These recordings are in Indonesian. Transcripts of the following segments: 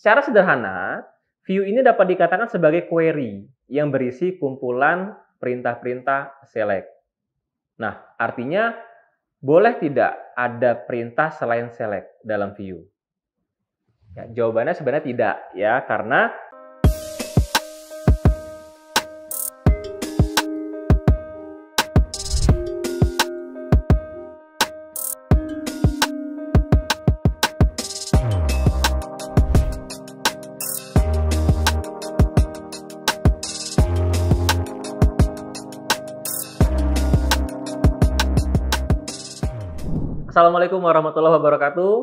Secara sederhana, view ini dapat dikatakan sebagai query yang berisi kumpulan perintah-perintah select. Nah, artinya boleh tidak ada perintah selain select dalam view? Ya, jawabannya sebenarnya tidak ya, karena Assalamualaikum warahmatullahi wabarakatuh.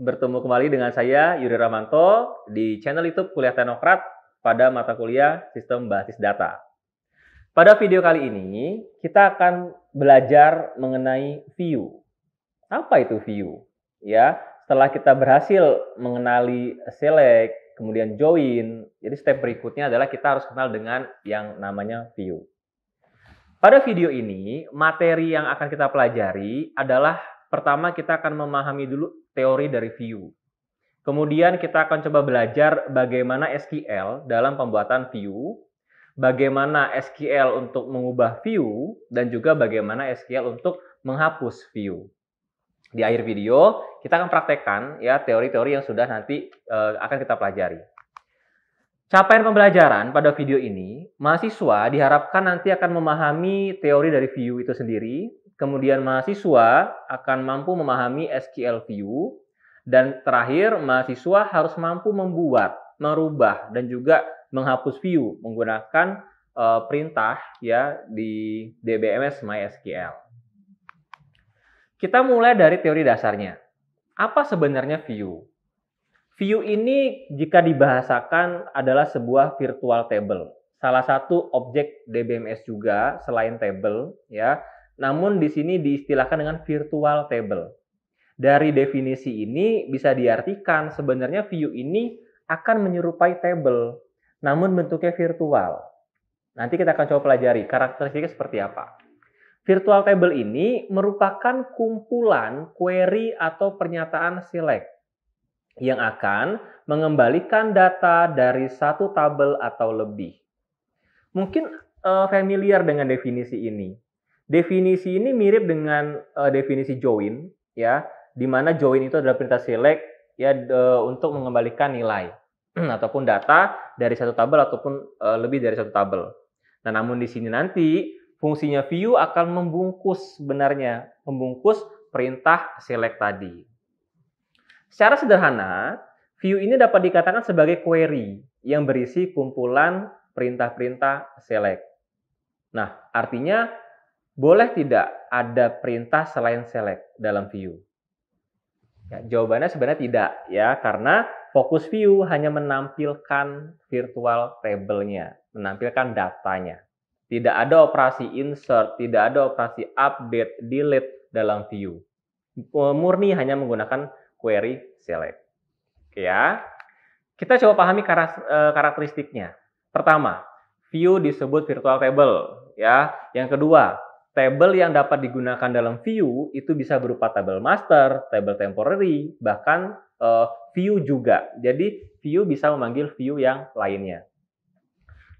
Bertemu kembali dengan saya Yuri Ramanto di channel YouTube Kuliah Teknokrat pada mata kuliah Sistem Basis Data. Pada video kali ini kita akan belajar mengenai view. Apa itu view? Ya, setelah kita berhasil mengenali select, kemudian join. Jadi step berikutnya adalah kita harus kenal dengan yang namanya view. Pada video ini, materi yang akan kita pelajari adalah Pertama, kita akan memahami dulu teori dari view. Kemudian kita akan coba belajar bagaimana SQL dalam pembuatan view, bagaimana SQL untuk mengubah view, dan juga bagaimana SQL untuk menghapus view. Di akhir video, kita akan praktekkan ya teori-teori yang sudah nanti uh, akan kita pelajari. Capaian pembelajaran pada video ini, mahasiswa diharapkan nanti akan memahami teori dari view itu sendiri, kemudian mahasiswa akan mampu memahami SQL View, dan terakhir mahasiswa harus mampu membuat, merubah, dan juga menghapus view menggunakan uh, perintah ya di DBMS MySQL. Kita mulai dari teori dasarnya. Apa sebenarnya view? View ini jika dibahasakan adalah sebuah virtual table, salah satu objek DBMS juga selain table ya. Namun di sini diistilahkan dengan virtual table. Dari definisi ini bisa diartikan sebenarnya view ini akan menyerupai table, namun bentuknya virtual. Nanti kita akan coba pelajari karakteristiknya seperti apa. Virtual table ini merupakan kumpulan query atau pernyataan select yang akan mengembalikan data dari satu tabel atau lebih. Mungkin eh, familiar dengan definisi ini. Definisi ini mirip dengan uh, definisi join, ya, di mana join itu adalah perintah select ya de, untuk mengembalikan nilai ataupun data dari satu tabel ataupun uh, lebih dari satu tabel. Nah, namun di sini nanti fungsinya view akan membungkus sebenarnya, membungkus perintah select tadi. Secara sederhana, view ini dapat dikatakan sebagai query yang berisi kumpulan perintah-perintah select. Nah, artinya boleh tidak ada perintah selain select dalam view? Ya, jawabannya sebenarnya tidak ya, karena fokus view hanya menampilkan virtual table-nya, menampilkan datanya. Tidak ada operasi insert, tidak ada operasi update, delete dalam view. Murni hanya menggunakan query select. Oke ya. Kita coba pahami e, karakteristiknya. Pertama, view disebut virtual table ya. Yang kedua, Table yang dapat digunakan dalam view itu bisa berupa table master, table temporary, bahkan uh, view juga. Jadi view bisa memanggil view yang lainnya.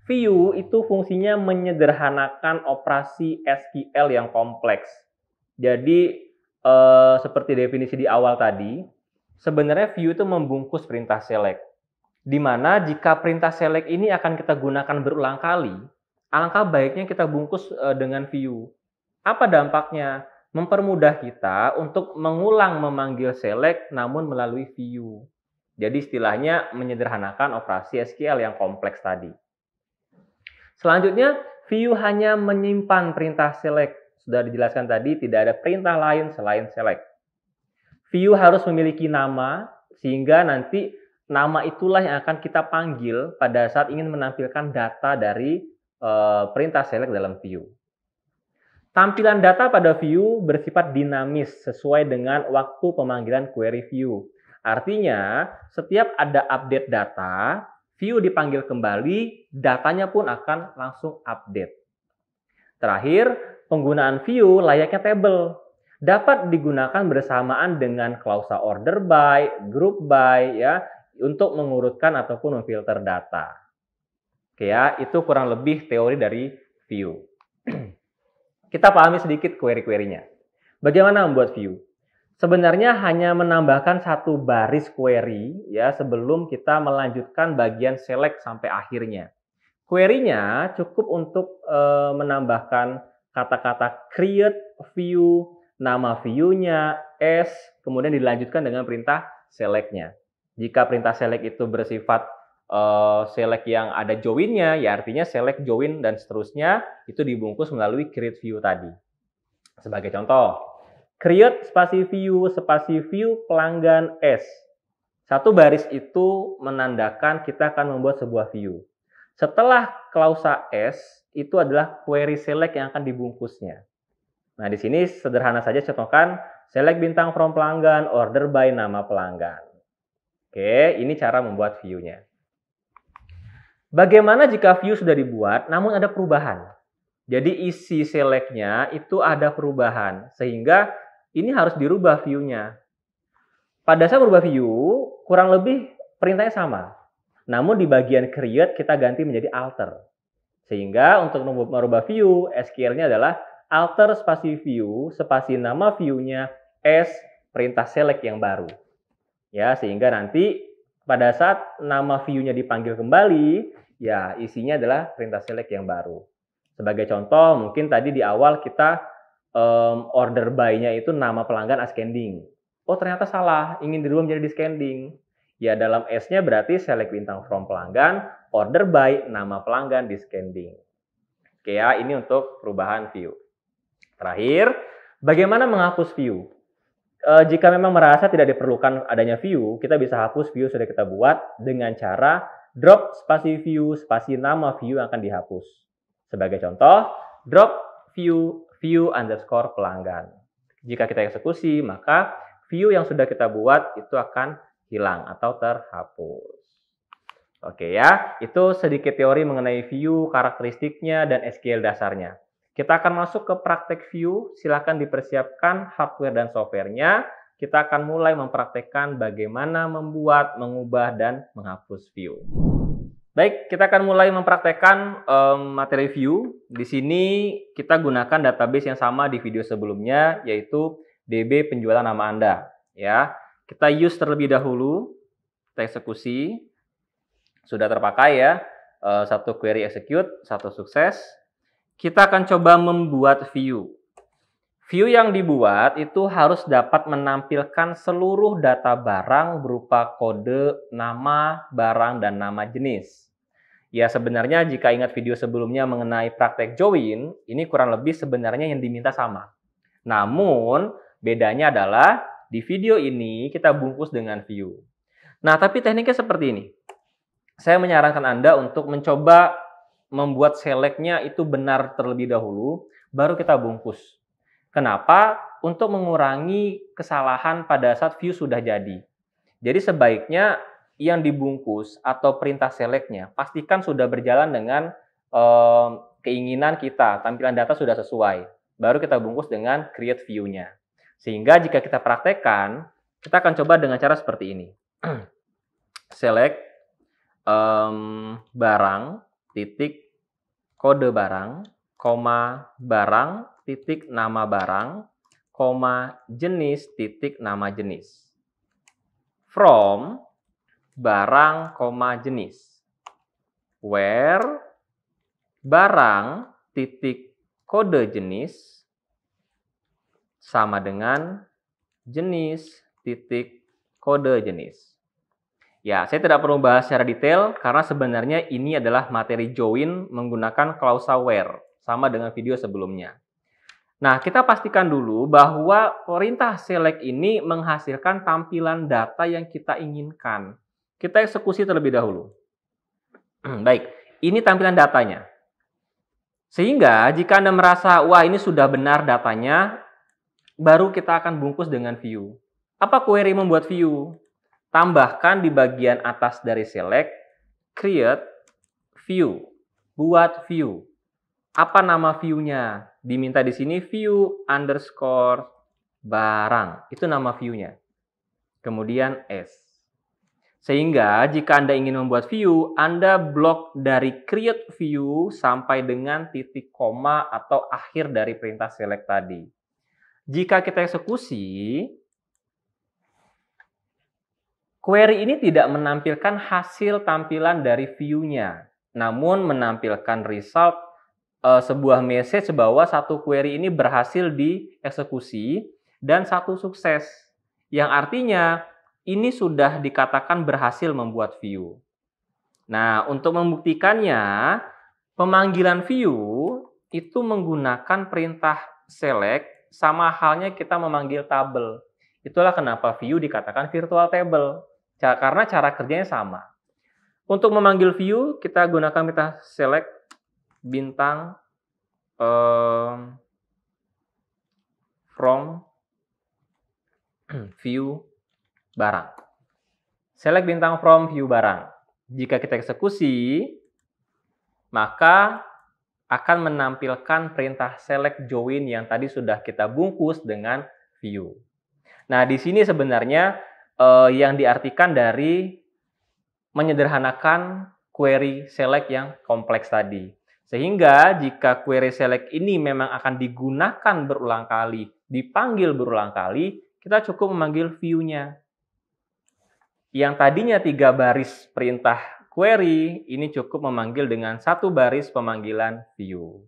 View itu fungsinya menyederhanakan operasi SQL yang kompleks. Jadi uh, seperti definisi di awal tadi, sebenarnya view itu membungkus perintah select. Di mana jika perintah select ini akan kita gunakan berulang kali, alangkah baiknya kita bungkus eh, dengan view apa dampaknya? Mempermudah kita untuk mengulang memanggil select namun melalui view. Jadi istilahnya menyederhanakan operasi SQL yang kompleks tadi. Selanjutnya, view hanya menyimpan perintah select. Sudah dijelaskan tadi, tidak ada perintah lain selain select. View harus memiliki nama, sehingga nanti nama itulah yang akan kita panggil pada saat ingin menampilkan data dari eh, perintah select dalam view. Tampilan data pada view bersifat dinamis sesuai dengan waktu pemanggilan query view. Artinya, setiap ada update data, view dipanggil kembali, datanya pun akan langsung update. Terakhir, penggunaan view layaknya table. Dapat digunakan bersamaan dengan klausa order by, group by, ya, untuk mengurutkan ataupun memfilter data. Oke ya, itu kurang lebih teori dari view. Kita pahami sedikit query-querynya. Bagaimana membuat view? Sebenarnya hanya menambahkan satu baris query ya sebelum kita melanjutkan bagian select sampai akhirnya. Querynya cukup untuk e, menambahkan kata-kata create view, nama view-nya, s, kemudian dilanjutkan dengan perintah select-nya. Jika perintah select itu bersifat uh, select yang ada joinnya, ya artinya select join dan seterusnya itu dibungkus melalui create view tadi. Sebagai contoh, create spasi view, spasi view pelanggan S. Satu baris itu menandakan kita akan membuat sebuah view. Setelah klausa S, itu adalah query select yang akan dibungkusnya. Nah, di sini sederhana saja contohkan select bintang from pelanggan, order by nama pelanggan. Oke, ini cara membuat view-nya. Bagaimana jika view sudah dibuat namun ada perubahan? Jadi isi select itu ada perubahan sehingga ini harus dirubah view-nya. Pada saat berubah view, kurang lebih perintahnya sama. Namun di bagian create kita ganti menjadi alter. Sehingga untuk merubah view, SQL-nya adalah alter spasi view, spasi nama view-nya, S perintah select yang baru. Ya, sehingga nanti pada saat nama view-nya dipanggil kembali, ya isinya adalah perintah select yang baru. Sebagai contoh, mungkin tadi di awal kita um, order by-nya itu nama pelanggan ascending. Oh ternyata salah, ingin dirubah menjadi descending. Ya dalam S-nya berarti select bintang from pelanggan, order by nama pelanggan descending. Oke ya, ini untuk perubahan view. Terakhir, bagaimana menghapus view? E, jika memang merasa tidak diperlukan adanya view, kita bisa hapus view sudah kita buat dengan cara drop spasi view, spasi nama view akan dihapus. Sebagai contoh, drop view view underscore pelanggan. Jika kita eksekusi, maka view yang sudah kita buat itu akan hilang atau terhapus. Oke ya, itu sedikit teori mengenai view, karakteristiknya, dan SQL dasarnya. Kita akan masuk ke praktek view, Silakan dipersiapkan hardware dan softwarenya kita akan mulai mempraktekkan bagaimana membuat, mengubah, dan menghapus view. Baik, kita akan mulai mempraktekkan um, materi view. Di sini kita gunakan database yang sama di video sebelumnya, yaitu DB penjualan nama Anda. Ya, kita use terlebih dahulu, kita eksekusi, sudah terpakai ya, eh, satu query execute, satu sukses. Kita akan coba membuat view. View yang dibuat itu harus dapat menampilkan seluruh data barang berupa kode, nama, barang, dan nama jenis. Ya sebenarnya jika ingat video sebelumnya mengenai praktek join, ini kurang lebih sebenarnya yang diminta sama. Namun bedanya adalah di video ini kita bungkus dengan view. Nah tapi tekniknya seperti ini. Saya menyarankan Anda untuk mencoba membuat seleknya itu benar terlebih dahulu, baru kita bungkus. Kenapa? Untuk mengurangi kesalahan pada saat view sudah jadi. Jadi sebaiknya yang dibungkus atau perintah seleknya pastikan sudah berjalan dengan eh, keinginan kita, tampilan data sudah sesuai. Baru kita bungkus dengan create view-nya. Sehingga jika kita praktekkan, kita akan coba dengan cara seperti ini. select um, barang, titik, kode barang, koma barang, titik nama barang, koma jenis titik nama jenis. From barang, koma jenis. Where barang titik kode jenis sama dengan jenis titik kode jenis. Ya, saya tidak perlu bahas secara detail karena sebenarnya ini adalah materi join menggunakan klausa where, sama dengan video sebelumnya. Nah, kita pastikan dulu bahwa perintah select ini menghasilkan tampilan data yang kita inginkan. Kita eksekusi terlebih dahulu. Hmm, baik, ini tampilan datanya. Sehingga jika Anda merasa, wah ini sudah benar datanya, baru kita akan bungkus dengan view. Apa query membuat view? Tambahkan di bagian atas dari select, create, view, buat view apa nama view-nya. Diminta di sini view underscore barang. Itu nama view-nya. Kemudian S. Sehingga jika Anda ingin membuat view, Anda blok dari create view sampai dengan titik koma atau akhir dari perintah select tadi. Jika kita eksekusi, query ini tidak menampilkan hasil tampilan dari view-nya, namun menampilkan result uh, sebuah message bahwa satu query ini berhasil dieksekusi dan satu sukses. Yang artinya ini sudah dikatakan berhasil membuat view. Nah, untuk membuktikannya, pemanggilan view itu menggunakan perintah select sama halnya kita memanggil tabel. Itulah kenapa view dikatakan virtual table. Karena cara kerjanya sama. Untuk memanggil view, kita gunakan perintah select bintang um, from view barang. Select bintang from view barang. Jika kita eksekusi, maka akan menampilkan perintah select join yang tadi sudah kita bungkus dengan view. Nah, di sini sebenarnya eh, yang diartikan dari menyederhanakan query select yang kompleks tadi. Sehingga jika query select ini memang akan digunakan berulang kali, dipanggil berulang kali, kita cukup memanggil view-nya. Yang tadinya tiga baris perintah query, ini cukup memanggil dengan satu baris pemanggilan view.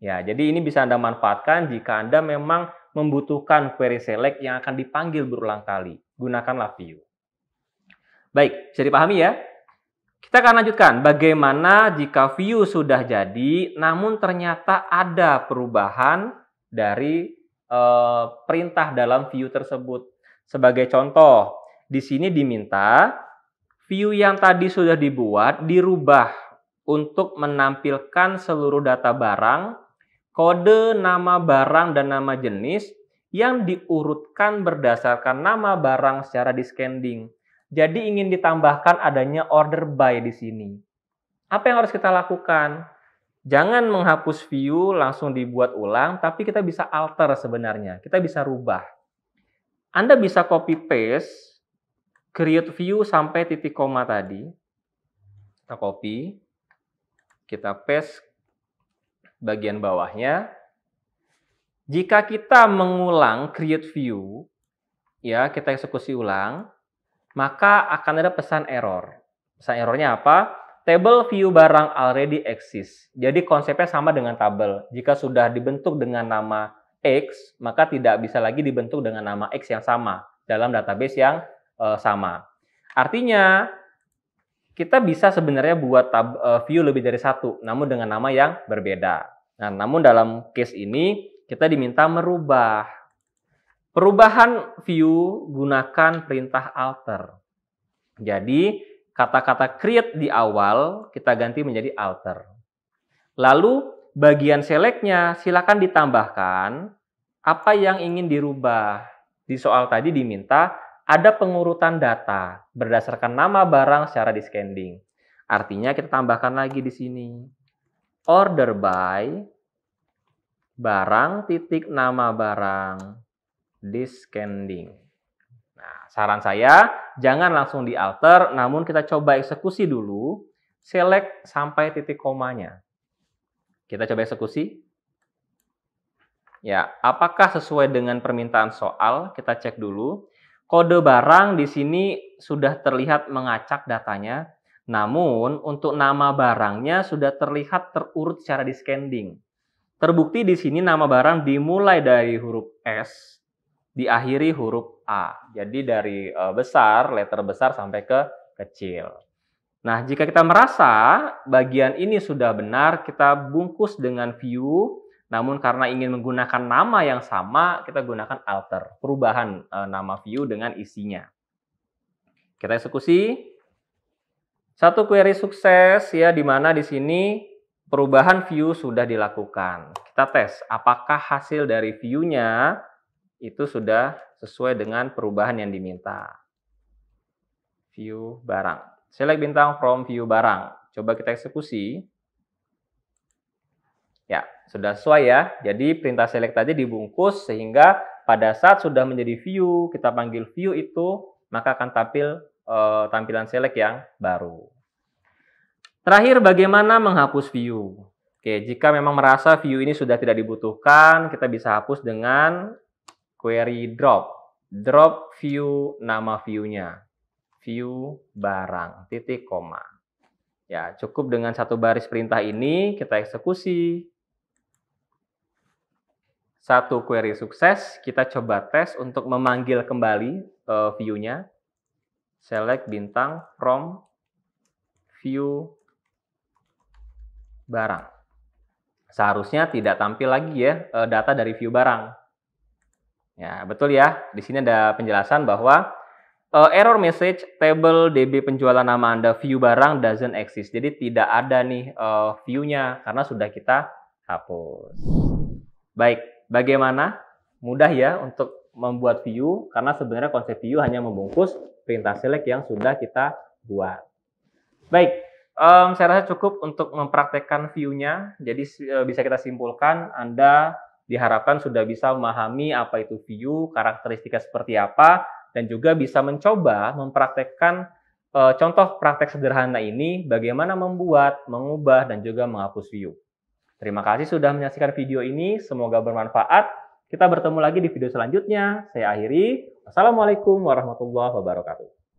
Ya, jadi ini bisa Anda manfaatkan jika Anda memang membutuhkan query select yang akan dipanggil berulang kali. Gunakanlah view. Baik, bisa dipahami ya? Kita akan lanjutkan bagaimana jika view sudah jadi namun ternyata ada perubahan dari e, perintah dalam view tersebut. Sebagai contoh, di sini diminta view yang tadi sudah dibuat dirubah untuk menampilkan seluruh data barang, kode nama barang dan nama jenis yang diurutkan berdasarkan nama barang secara descending. Jadi ingin ditambahkan adanya order by di sini. Apa yang harus kita lakukan? Jangan menghapus view langsung dibuat ulang, tapi kita bisa alter sebenarnya. Kita bisa rubah. Anda bisa copy paste, create view sampai titik koma tadi. Kita copy, kita paste bagian bawahnya. Jika kita mengulang create view, ya kita eksekusi ulang, maka akan ada pesan error. Pesan errornya apa? Table view barang already exists. Jadi konsepnya sama dengan tabel. Jika sudah dibentuk dengan nama X, maka tidak bisa lagi dibentuk dengan nama X yang sama dalam database yang uh, sama. Artinya, kita bisa sebenarnya buat tab, uh, view lebih dari satu, namun dengan nama yang berbeda. Nah, namun dalam case ini, kita diminta merubah Perubahan view gunakan perintah alter. Jadi kata-kata create di awal kita ganti menjadi alter. Lalu bagian selectnya silakan ditambahkan apa yang ingin dirubah. Di soal tadi diminta ada pengurutan data berdasarkan nama barang secara descending. Artinya kita tambahkan lagi di sini. Order by barang titik nama barang Discending. Nah, saran saya jangan langsung di dialter, namun kita coba eksekusi dulu. Select sampai titik komanya. Kita coba eksekusi. Ya, apakah sesuai dengan permintaan soal? Kita cek dulu. Kode barang di sini sudah terlihat mengacak datanya, namun untuk nama barangnya sudah terlihat terurut secara di Terbukti di sini nama barang dimulai dari huruf S, diakhiri huruf A. Jadi dari e, besar, letter besar sampai ke kecil. Nah, jika kita merasa bagian ini sudah benar, kita bungkus dengan view. Namun karena ingin menggunakan nama yang sama, kita gunakan alter, perubahan e, nama view dengan isinya. Kita eksekusi. Satu query sukses ya di mana di sini perubahan view sudah dilakukan. Kita tes apakah hasil dari view-nya itu sudah sesuai dengan perubahan yang diminta. View barang. Select bintang from view barang. Coba kita eksekusi. Ya, sudah sesuai ya. Jadi perintah select tadi dibungkus sehingga pada saat sudah menjadi view, kita panggil view itu, maka akan tampil eh, tampilan select yang baru. Terakhir, bagaimana menghapus view? Oke, jika memang merasa view ini sudah tidak dibutuhkan, kita bisa hapus dengan query drop drop view nama view-nya view barang titik koma ya cukup dengan satu baris perintah ini kita eksekusi satu query sukses kita coba tes untuk memanggil kembali uh, view-nya select bintang from view barang seharusnya tidak tampil lagi ya eh, data dari view barang Ya, betul ya. Di sini ada penjelasan bahwa uh, error message table DB penjualan nama Anda view barang doesn't exist. Jadi tidak ada nih uh, view-nya karena sudah kita hapus. Baik, bagaimana? Mudah ya untuk membuat view karena sebenarnya konsep view hanya membungkus perintah select yang sudah kita buat. Baik, um, saya rasa cukup untuk mempraktekkan view-nya. Jadi uh, bisa kita simpulkan Anda diharapkan sudah bisa memahami apa itu view, karakteristiknya seperti apa, dan juga bisa mencoba mempraktekkan e, contoh praktek sederhana ini bagaimana membuat, mengubah, dan juga menghapus view. Terima kasih sudah menyaksikan video ini, semoga bermanfaat. Kita bertemu lagi di video selanjutnya. Saya akhiri. Assalamualaikum warahmatullahi wabarakatuh.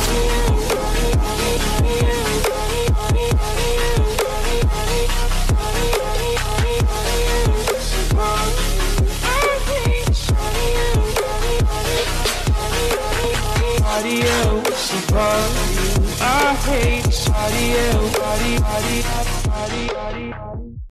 love you. I hate somebody else. Body, body, body, body.